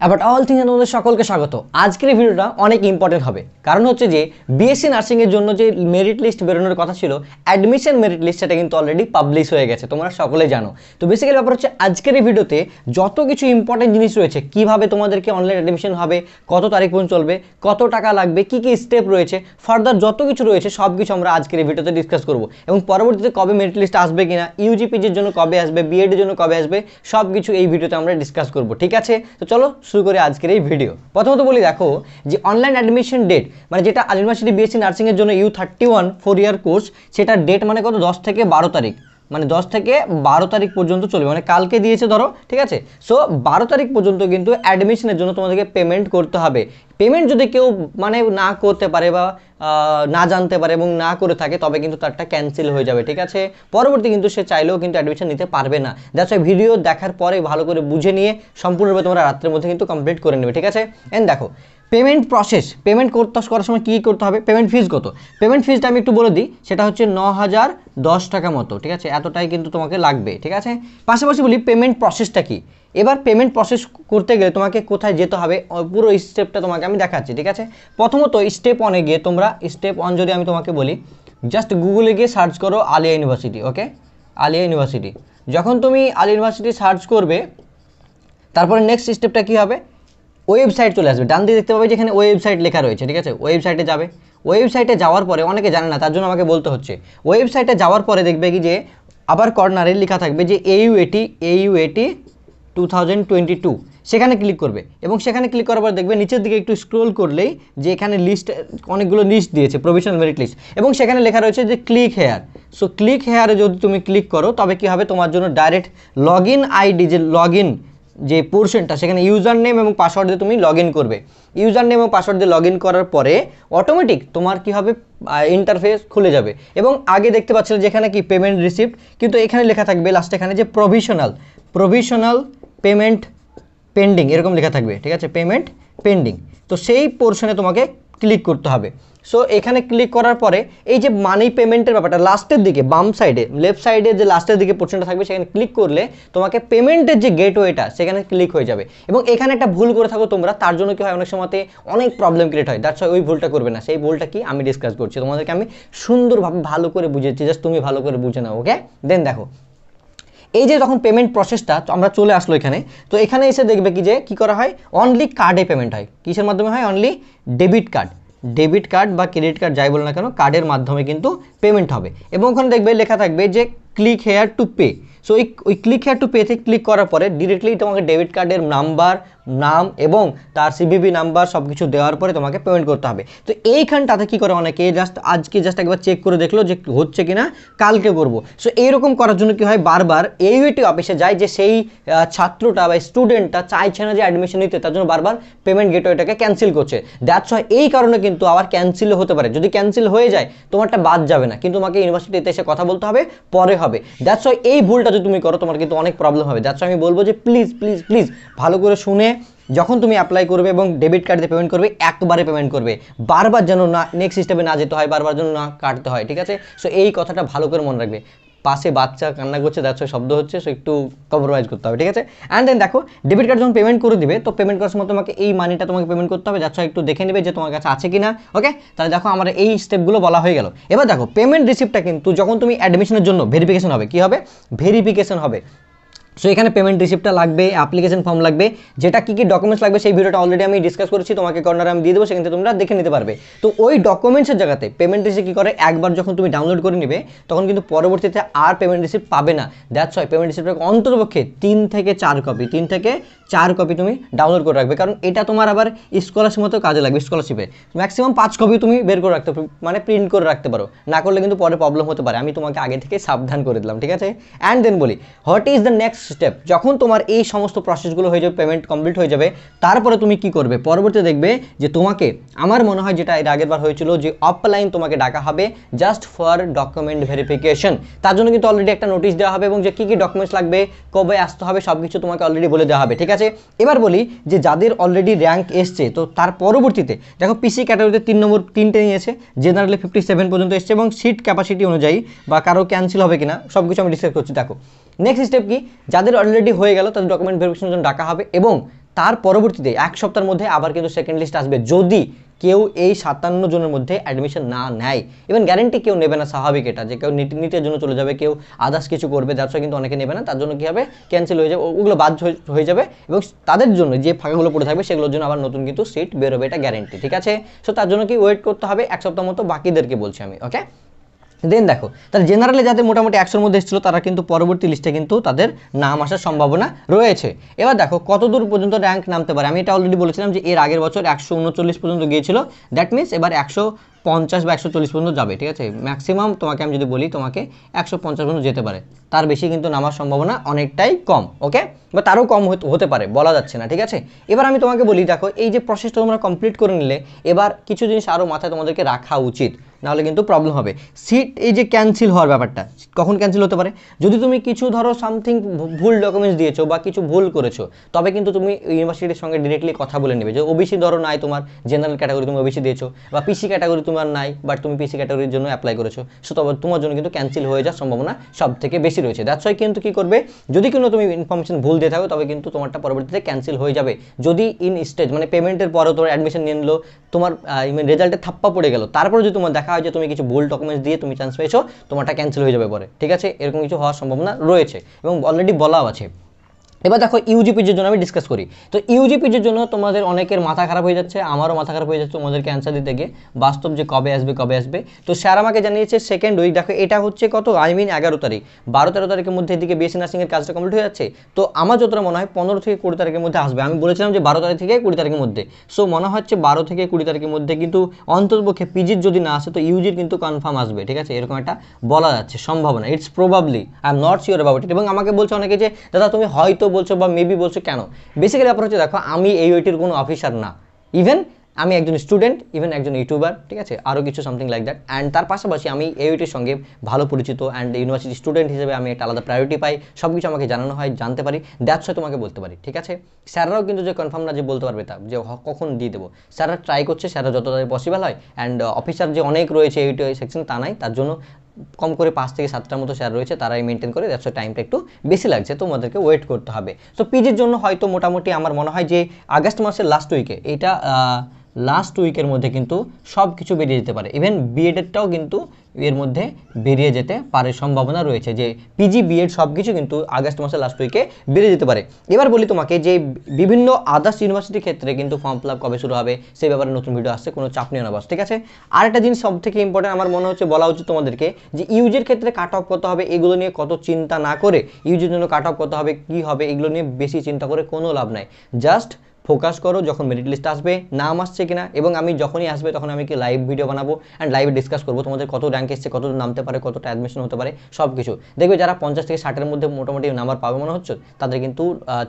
about all thing আমাদের সকলকে স্বাগত আজকের ভিডিওটা অনেক ইম্পর্টেন্ট হবে কারণ হচ্ছে যে বিএসসি নার্সিংয়ের জন্য যে মেরিট লিস্ট বেরোনোর কথা ছিল অ্যাডমিশন মেরিট লিস্ট সেটা কিন্তু অলরেডি পাবলিশ হয়ে গেছে তোমরা সকলে জানো তো বেসিক্যালি ব্যাপার হচ্ছে আজকের এই ভিডিওতে যত কিছু ইম্পর্টেন্ট জিনিস রয়েছে কিভাবে তোমাদেরকে অনলাইন অ্যাডমিশন হবে কত তারিখ পর্যন্ত চলবে কত টাকা লাগবে কি কি স্টেপ রয়েছে ফার্দার যত কিছু রয়েছে সব কিছু আমরা আজকের এই ভিডিওতে ডিসকাস করব এবং পরবর্তীতে কবে মেরিট লিস্ট আসবে কিনা ইউজিপিজির জন্য কবে আসবে বিএডের জন্য কবে আসবে সব কিছু এই ভিডিওতে আমরা ডিসকাস করব ঠিক আছে তো চলো শুরু করি আজকের এই ভিডিও প্রথমত বলি দেখো যে অনলাইন অ্যাডমিশন ডেট মানে যেটা ইউনিভার্সিটি বিএসসি নার্সিংয়ের জন্য U thirty one four year course সেটার ডেট মানে কত দশ থেকে বারো তারিখ মানে দশ থেকে বারো তারিখ পর্যন্ত চলবে মানে কালকে দিয়েছে ধরো ঠিক আছে সো বারো তারিখ পর্যন্ত কিন্তু অ্যাডমিশনের জন্য তোমাদেরকে পেমেন্ট করতে হবে পেমেন্ট যদি কেউ মানে না করতে পারে বা না জানতে পারে এবং না করে থাকে তবে কিন্তু তারটা ক্যান্সেল হয়ে যাবে ঠিক আছে পরবর্তী কিন্তু সে চাইলেও কিন্তু অ্যাডমিশন নিতে পারবে না দ্যাটস ভিডিও দেখার পরে ভালো করে বুঝে নিয়ে সম্পূর্ণরূপে তোমরা রাত্রের মধ্যে কিন্তু কমপ্লিট করে নেবে ঠিক আছে এন্ড দেখো পেমেন্ট প্রসেস পেমেন্ট করতে করার সময় কী করতে হবে পেমেন্ট ফিজ কত পেমেন্ট ফিজটা আমি একটু বলে দিই সেটা হচ্ছে ন হাজার দশ টাকা মতো ঠিক আছে এতটাই কিন্তু তোমাকে লাগবে ঠিক আছে পাশাপাশি বলি পেমেন্ট প্রসেসটা কী এবার পেমেন্ট প্রসেস করতে গেলে তোমাকে কোথায় যেতে হবে পুরো স্টেপটা তোমাকে আমি দেখাচ্ছি ঠিক আছে প্রথমত স্টেপ ওয়ানে গিয়ে তোমরা স্টেপ ওয়ান যদি আমি তোমাকে বলি জাস্ট গুগলে গিয়ে সার্চ করো Aliah university okay Aliah university যখন তুমি আলিয়া ইউনিভার্সিটি সার্চ করবে তারপরে নেক্সট স্টেপটা কী হবে ওয়েবসাইট চলে আসবে ডান দিকে দেখতে পাবে যেখানে ওয়েবসাইট লেখা রয়েছে ঠিক আছে ওয়েবসাইটে যাবে ওয়েবসাইটে যাওয়ার পরে অনেকে জানে না তার জন্য আমাকে বলতে হচ্ছে ওয়েবসাইটে যাওয়ার পরে দেখবে কি যে আবার কর্নারে লেখা থাকবে যে এইউএটি এটি টু থাউজেন্ড টোয়েন্টি টু সেখানে ক্লিক করবে এবং সেখানে ক্লিক করার পর দেখবে নিচের দিকে একটু স্ক্রোল করলেই যে এখানে লিস্ট অনেকগুলো লিস্ট দিয়েছে প্রভিশনাল মেরিট লিস্ট এবং সেখানে লেখা রয়েছে যে ক্লিক হেয়ার সো ক্লিক হেয়ারে যদি তুমি ক্লিক করো তবে কি হবে তোমার জন্য ডাইরেক্ট লগ আইডি যে লগ যে পোর্শনটা সেখানে ইউজার নেম এবং পাসওয়ার্ড দিয়ে তুমি লগ করবে ইউজার নেম এবং পাসওয়ার্ড দিয়ে লগ করার পরে অটোমেটিক তোমার কি হবে ইন্টারফেস খুলে যাবে এবং আগে দেখতে পাচ্ছিলে যেখানে কি পেমেন্ট রিসিপ্ট কিন্তু এখানে লেখা থাকবে লাস্টে এখানে যে প্রভিশনাল প্রভিশনাল পেমেন্ট পেন্ডিং এরকম লেখা থাকবে ঠিক আছে পেমেন্ট পেন্ডিং তো সেই পোর্শনে তোমাকে ক্লিক করতে হবে সো এখানে ক্লিক করার পরে এই যে মানি পেমেন্টের ব্যাপারটা লাস্টের দিকে বাম সাইডে লেফট সাইডে যে লাস্টের দিকে পোর্শনটা থাকবে সেখানে ক্লিক করলে তোমাকে পেমেন্টের যে গেটওয়েটা সেখানে ক্লিক হয়ে যাবে এবং এখানে একটা ভুল করে থাকো তোমরা তার জন্য কি হয় অনেক সময়তে অনেক প্রবলেম ক্রিয়েট হয় দ্যাটস ওই ভুলটা করবে না সেই ভুলটা কি আমি ডিসকাস করছি তোমাদেরকে আমি সুন্দরভাবে ভালো করে বুঝেছি জাস্ট তুমি ভালো করে বুঝে নাও ওকে দেন দেখো এই যে যখন পেমেন্ট প্রসেসটা আমরা চলে আসলো এখানে তো এখানে এসে দেখবে কি যে কি করা হয় অনলি কার্ডে পেমেন্ট হয় কিসের মাধ্যমে হয় only debit card debit card বা ক্রেডিট কার্ড যাই বলো না কেন কার্ডের মাধ্যমে কিন্তু পেমেন্ট হবে এবং ওখানে দেখবে লেখা থাকবে যে click here to pay so ওই ওই ক্লিক হেয়ার টু পেতে ক্লিক করার পরে ডিরেক্টলি তোমাকে ডেবিট কার্ডের নাম্বার নাম এবং তার সিবিবি নাম্বার সব কিছু দেওয়ার পরে তোমাকে পেমেন্ট করতে হবে তো এইখানটাতে কী করে অনেকে জাস্ট আজকে জাস্ট একবার চেক করে দেখলো যে হচ্ছে কি না কালকে করবো সো এইরকম করার জন্য কী হয় বারবার এইটি অফিসে যায় যে সেই ছাত্রটা বা স্টুডেন্টটা চাইছে না যে অ্যাডমিশন নিতে তার জন্য বারবার পেমেন্ট গেটওয়েটাকে ক্যান্সেল করছে দ্যাটস হয় এই কারণে কিন্তু আবার ক্যান্সেলও হতে পারে যদি ক্যান্সেল হয়ে যায় তোমারটা বাদ যাবে না কিন্তু তোমাকে ইউনিভার্সিটিতে এসে কথা বলতে হবে পরে হবে দ্যাটস হয় এই ভুলটা যদি তুমি করো তোমার কিন্তু অনেক প্রবলেম হবে দ্যাটস আমি বলবো যে প্লিজ প্লিজ প্লিজ ভালো করে শুনে যখন তুমি অ্যাপ্লাই করবে এবং ডেবিট কার্ড দিয়ে পেমেন্ট করবে একবারে পেমেন্ট করবে বারবার যেন না নেক্সট সিস্টেমে না যেতে হয় বারবার যেন না কাটতে হয় ঠিক আছে সো এই কথাটা ভালো করে মনে রাখবে পাশে বাচ্চা কান্না করছে দেখছো শব্দ হচ্ছে সো একটু কম্প্রোমাইজ করতে হবে ঠিক আছে অ্যান্ড দেন দেখো ডেবিট কার্ড যখন পেমেন্ট করে দিবে তো পেমেন্ট করার সময় তোমাকে এই মানিটা তোমাকে পেমেন্ট করতে হবে যাচ্ছ একটু দেখে নেবে যে তোমার কাছে আছে কি না ওকে তাহলে দেখো আমার এই স্টেপগুলো বলা হয়ে গেল এবার দেখো পেমেন্ট রিসিপ্টটা কিন্তু যখন তুমি অ্যাডমিশনের জন্য ভেরিফিকেশন হবে কি হবে ভেরিফিকেশন হবে সো এখানে পেমেন্ট রিসিপ্টটা লাগবে অ্যাপ্লিকেশন ফর্ম লাগবে যেটা কী কী ডকুমেন্টস লাগবে সেই ভিডিওটা অলরেডি আমি ডিসকাস করেছি তোমাকে কর্নারে আমি দিয়ে দেবো সেখানে তোমরা দেখে নিতে পারবে তো ওই ডকুমেন্টসের জায়গাতে পেমেন্ট রিসিপ্ট কী করে একবার যখন তুমি ডাউনলোড করে নেবে তখন কিন্তু পরবর্তীতে আর পেমেন্ট রিসিপ্ট পাবে না দ্যাটস হয় পেমেন্ট রিসিপ্টের অন্তর্পক্ষে তিন থেকে চার কপি তিন থেকে চার কপি তুমি ডাউনলোড করে রাখবে কারণ এটা তোমার আবার স্কলারশিপ মতো কাজে লাগবে স্কলারশিপে ম্যাক্সিমাম পাঁচ কপি তুমি বের করে রাখতে মানে প্রিন্ট করে রাখতে পারো না করলে কিন্তু পরে প্রবলেম হতে পারে আমি তোমাকে আগে থেকে সাবধান করে দিলাম ঠিক আছে অ্যান্ড দেন বলি what is the next step যখন তোমার এই সমস্ত প্রসেসগুলো হয়ে যাবে পেমেন্ট কমপ্লিট হয়ে যাবে তারপরে তুমি কি করবে পরবর্তী দেখবে যে তোমাকে আমার মনে হয় যেটা এর আগের বার হয়েছিল যে অফলাইন তোমাকে ডাকা হবে জাস্ট ফর ডকুমেন্ট ভেরিফিকেশন তার জন্য কিন্তু অলরেডি একটা নোটিশ দেওয়া হবে এবং যে কী কী ডকুমেন্টস লাগবে কবে আসতে হবে সব কিছু তোমাকে অলরেডি বলে দেওয়া হবে ঠিক আছে এবার বলি যে যাদের অলরেডি র্যাঙ্ক এসছে তো তার পরবর্তীতে দেখো পিসি ক্যাটাগরিতে তিন নম্বর তিনটে নিয়েছে জেনারেলি ফিফটি সেভেন পর্যন্ত এসছে এবং সিট ক্যাপাসিটি অনুযায়ী বা কারো ক্যান্সেল হবে কিনা সব কিছু আমি ডিসকাস করছি দেখো নেক্সট স্টেপ কি যাদের অলরেডি হয়ে গেল তাদের ডকুমেন্ট ভেরিফিকেশনের জন্য ডাকা হবে এবং তার পরবর্তীতে এক সপ্তাহের মধ্যে আবার কিন্তু সেকেন্ড লিস্ট আসবে যদি কেউ এই সাতান্ন জনের মধ্যে অ্যাডমিশন না নেয় ইভেন গ্যারেন্টি কেউ নেবে না স্বাভাবিক এটা যে কেউ নিট জন্য চলে যাবে কেউ আদার্স কিছু করবে যার কিন্তু অনেকে নেবে না তার জন্য কী হবে ক্যান্সেল হয়ে যাবে ওগুলো বাদ হয়ে যাবে এবং তাদের জন্য যে ফাঁকাগুলো পড়ে থাকবে সেগুলোর জন্য আবার নতুন কিন্তু সিট বেরোবে এটা গ্যারেন্টি ঠিক আছে সো তার জন্য কি ওয়েট করতে হবে এক সপ্তাহ মতো বাকিদেরকে বলছি আমি ওকে দেন দেখো তাহলে জেনারেলে যাদের মোটামুটি একশোর মধ্যে এসেছিলো তারা কিন্তু পরবর্তী লিস্টে কিন্তু তাদের নাম আসার সম্ভাবনা রয়েছে এবার দেখো কত দূর পর্যন্ত র্যাঙ্ক নামতে পারে আমি এটা অলরেডি বলেছিলাম যে এর আগের বছর একশো উনচল্লিশ পর্যন্ত গিয়েছিল দ্যাট মিনস এবার একশো পঞ্চাশ বা একশো চল্লিশ পর্যন্ত যাবে ঠিক আছে ম্যাক্সিমাম তোমাকে আমি যদি বলি তোমাকে একশো পঞ্চাশ পর্যন্ত যেতে পারে তার বেশি কিন্তু নামার সম্ভাবনা অনেকটাই কম ওকে বা তারও কম হতে পারে বলা যাচ্ছে না ঠিক আছে এবার আমি তোমাকে বলি দেখো এই যে প্রসেসটা তোমরা কমপ্লিট করে নিলে এবার কিছু জিনিস আরও মাথায় তোমাদেরকে রাখা উচিত নাহলে কিন্তু প্রবলেম হবে সিট এই যে ক্যান্সেল হওয়ার ব্যাপারটা কখন ক্যান্সেল হতে পারে যদি তুমি কিছু ধরো সামথিং ভুল ডকুমেন্টস দিয়েছো বা কিছু ভুল করেছো তবে কিন্তু তুমি ইউনিভার্সিটির সঙ্গে ডিরেক্টলি কথা বলে নেবে যে ওবিসি ধরো নাই তোমার জেনারেল ক্যাটাগরি তুমি ওবিসি দিয়েছো বা পিসি ক্যাটাগরি তোমার নাই বাট তুমি পিসি ক্যাটাগরির জন্য অ্যাপ্লাই করেছো সো তবে তোমার জন্য কিন্তু ক্যান্সেল হয়ে যাওয়ার সম্ভাবনা সব থেকে বেশি রয়েছে দ্যাটস ওয়াই কিন্তু কী করবে যদি কোনো তুমি ইনফরমেশন ভুল দিয়ে থাকো তবে কিন্তু তোমারটা পরবর্তীতে ক্যান্সেল হয়ে যাবে যদি ইন স্টেজ মানে পেমেন্টের পরেও তোমার অ্যাডমিশন নিয়ে নিলো তোমার রেজাল্টে থাপ্পা পড়ে গেলো তারপরে যদি তোমার দেখা দেখা হয় যে তুমি কিছু ভুল ডকুমেন্টস দিয়ে তুমি চান্স পেয়েছো তোমারটা ক্যান্সেল হয়ে যাবে পরে ঠিক আছে এরকম কিছু হওয়ার সম্ভাবনা রয়েছে এবং অলরেডি বলাও আছে এবার দেখো ইউজিপিজির জন্য আমি ডিসকাস করি তো ইউজিপিজির জন্য তোমাদের অনেকের মাথা খারাপ হয়ে যাচ্ছে আমারও মাথা খারাপ হয়ে যাচ্ছে তোমাদেরকে অ্যান্সার দিতে গিয়ে বাস্তব যে কবে আসবে কবে আসবে তো স্যার আমাকে জানিয়েছে সেকেন্ড উইক দেখো এটা হচ্ছে কত আই মিন এগারো তারিখ বারো তেরো তারিখের মধ্যে এদিকে বিএসসি নার্সিংয়ের কাজটা কমপ্লিট হয়ে যাচ্ছে তো আমার যতটা মনে হয় পনেরো থেকে কুড়ি তারিখের মধ্যে আসবে আমি বলেছিলাম যে বারো তারিখ থেকে কুড়ি তারিখের মধ্যে সো মনে হচ্ছে বারো থেকে কুড়ি তারিখের মধ্যে কিন্তু অন্তর্পক্ষে পিজির যদি না আসে তো ইউজির কিন্তু কনফার্ম আসবে ঠিক আছে এরকম একটা বলা যাচ্ছে সম্ভাবনা it's probably I am not sure about it এবং আমাকে বলছে অনেকে যে দাদা তুমি হয়তো বলছো বা মেবি বলছো কেন বেসিক্যালি ব্যাপার হচ্ছে দেখো আমি এই ওইটির কোনো অফিসার না ইভেন আমি একজন স্টুডেন্ট ইভেন একজন ইউটিউবার ঠিক আছে আরও কিছু সামথিং লাইক দ্যাট অ্যান্ড তার পাশাপাশি আমি এওইটির সঙ্গে ভালো পরিচিত অ্যান্ড ইউনিভার্সিটি স্টুডেন্ট হিসেবে আমি একটা আলাদা প্রায়োরিটি পাই সব কিছু আমাকে জানানো হয় জানতে পারি দ্যাটস হয় তোমাকে বলতে পারি ঠিক আছে স্যাররাও কিন্তু যে কনফার্ম না যে বলতে পারবে তা যে কখন দিয়ে দেবো স্যাররা ট্রাই করছে স্যাররা যত তাদের পসিবল হয় অ্যান্ড অফিসার uh, যে অনেক রয়েছে এইটি সেকশন তা নাই তার জন্য কম করে পাঁচ থেকে সাতটার মতো শেয়ার রয়েছে তারাই মেনটেন করে দেখছো টাইমটা একটু বেশি লাগছে তোমাদেরকে ওয়েট করতে হবে সো পিজির জন্য হয়তো মোটামুটি আমার মনে হয় যে আগস্ট মাসের লাস্ট উইকে এটা লাস্ট উইকের মধ্যে কিন্তু সব কিছু বেরিয়ে যেতে পারে ইভেন বিএডেরটাও কিন্তু এর মধ্যে বেরিয়ে যেতে পারে সম্ভাবনা রয়েছে যে পিজি বিএড সব কিছু কিন্তু আগস্ট মাসের লাস্ট উইকে বেরিয়ে যেতে পারে এবার বলি তোমাকে যে বিভিন্ন আদার্স ইউনিভার্সিটির ক্ষেত্রে কিন্তু ফর্ম ফিল আপ কবে শুরু হবে সেই ব্যাপারে নতুন ভিডিও আসছে কোনো চাপ নিয়ে নেবাস ঠিক আছে আর একটা জিনিস সব থেকে ইম্পর্টেন্ট আমার মনে হচ্ছে বলা উচিত তোমাদেরকে যে ইউজের ক্ষেত্রে কাট অফ কত হবে এগুলো নিয়ে কত চিন্তা না করে ইউজের জন্য কাট অফ কত হবে কি হবে এগুলো নিয়ে বেশি চিন্তা করে কোনো লাভ নাই জাস্ট ফোকাস করো যখন মেরিট লিস্ট আসবে নাম আসছে কিনা এবং আমি যখনই আসবে তখন আমি কি লাইভ ভিডিও বানাবো অ্যান্ড লাইভে ডিসকাস করবো তোমাদের কত র্যাঙ্ক এসছে কত নামতে পারে কতটা অ্যাডমিশন হতে পারে সব কিছু দেখবে যারা পঞ্চাশ থেকে ষাটের মধ্যে মোটামুটি নাম্বার পাবে মনে হচ্ছে তাদের কিন্তু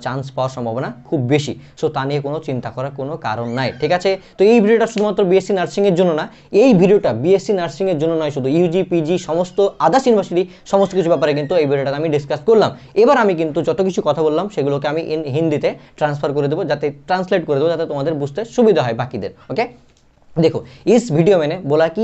চান্স পাওয়ার সম্ভাবনা খুব বেশি সো তা নিয়ে কোনো চিন্তা করার কোনো কারণ নাই ঠিক আছে তো এই ভিডিওটা শুধুমাত্র বিএসসি নার্সিংয়ের জন্য না এই ভিডিওটা বিএসসি নার্সিংয়ের জন্য নয় শুধু ইউজি পিজি সমস্ত আদার্স ইউনিভার্সিটি সমস্ত কিছু ব্যাপারে কিন্তু এই ভিডিওটা আমি ডিসকাস করলাম এবার আমি কিন্তু যত কিছু কথা বললাম সেগুলোকে আমি হিন্দিতে ট্রান্সফার করে দেবো যাতে ट्रांसलेट कर দেবো যাতে তোমাদের বুঝতে সুবিধা হয় বাকিদের देखो इस वीडियो मैंने बोला कि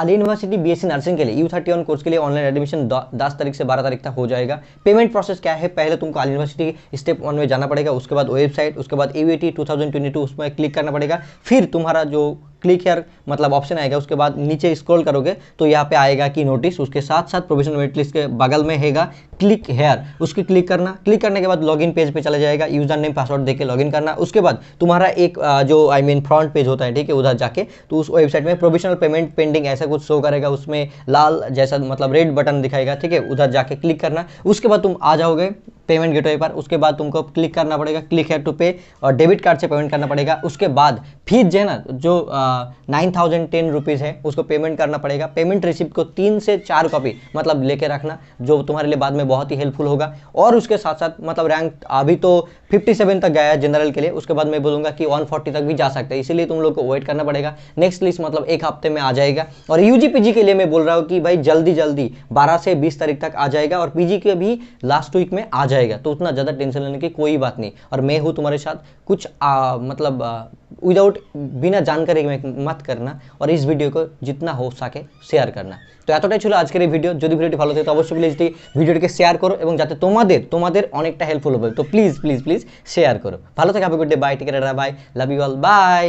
अली यूनिवर्सिटी बीएससी नर्सिंग के लिए यू थर्टी वन कोर्स के लिए ऑनलाइन एडमिशन दस तारीख से बारह तारीख तक हो जाएगा पेमेंट प्रोसेस क्या है पहले तुमको आदि यूनिवर्सिटी स्टेप वन में जाना पड़ेगा उसके बाद वेबसाइट उसके बाद A V T two thousand twenty two उसमें क्लिक करना पड़ेगा फिर तुम्हारा जो क्लिक हेयर मतलब ऑप्शन आएगा उसके बाद नीचे स्क्रॉल करोगे तो यहाँ पे आएगा कि नोटिस उसके साथ साथ प्रोविजनल वेट लिस्ट के बगल में हैगा क्लिक हेयर उसकी क्लिक करना क्लिक करने के बाद लॉगिन पेज पे चला जाएगा यूजर नेम पासवर्ड देके लॉगिन करना उसके बाद तुम्हारा एक जो आई मीन फ्रंट पेज होता है ठीक है उधर जाके तो उस वेबसाइट में प्रोविजनल पेमेंट पेंडिंग ऐसा कुछ शो करेगा उसमें लाल जैसा मतलब रेड बटन दिखाएगा ठीक है उधर जाके क्लिक करना उसके बाद तुम आ जाओगे पेमेंट गेटवे पर उसके बाद तुमको क्लिक करना पड़ेगा क्लिक हेयर टू पे और डेबिट कार्ड से पेमेंट करना पड़ेगा उसके बाद फीस जो है ना जो नाइन थाउजेंड टेन रुपीज़ है उसको पेमेंट करना पड़ेगा पेमेंट रिसिप्ट को तीन से चार कॉपी मतलब लेके रखना जो तुम्हारे लिए बाद में बहुत ही हेल्पफुल होगा और उसके साथ साथ मतलब रैंक अभी तो फिफ्टी सेवन तक गया है जनरल के लिए उसके बाद मैं बोलूँगा कि वन फोर्टी तक भी जा सकते हैं इसीलिए तुम लोग को वेट करना पड़ेगा नेक्स्ट लिस्ट मतलब एक हफ्ते में आ जाएगा और यू के लिए मैं बोल रहा हूँ कि भाई जल्दी जल्दी बारह से बीस तारीख तक आ जाएगा और पी के भी लास्ट वीक में आ जाएगा तो उतना ज़्यादा टेंशन लेने की कोई बात नहीं और मैं हूँ तुम्हारे साथ कुछ मतलब विदाउट बिना जानकारी কমেন্ট মত করনা আর এই ভিডিও কো जितना हो सके শেয়ার করনা তো এতটাই ছিল আজকের এই ভিডিও যদি ভিডিওটি ভালো থাকে তো অবশ্যই প্লিজ ভিডিওটিকে শেয়ার করো এবং যাতে তোমাদের তোমাদের অনেকটা হেল্পফুল হবে তো প্লিজ প্লিজ প্লিজ শেয়ার করো ভালো থাকে happy good day bye TK bye love you all by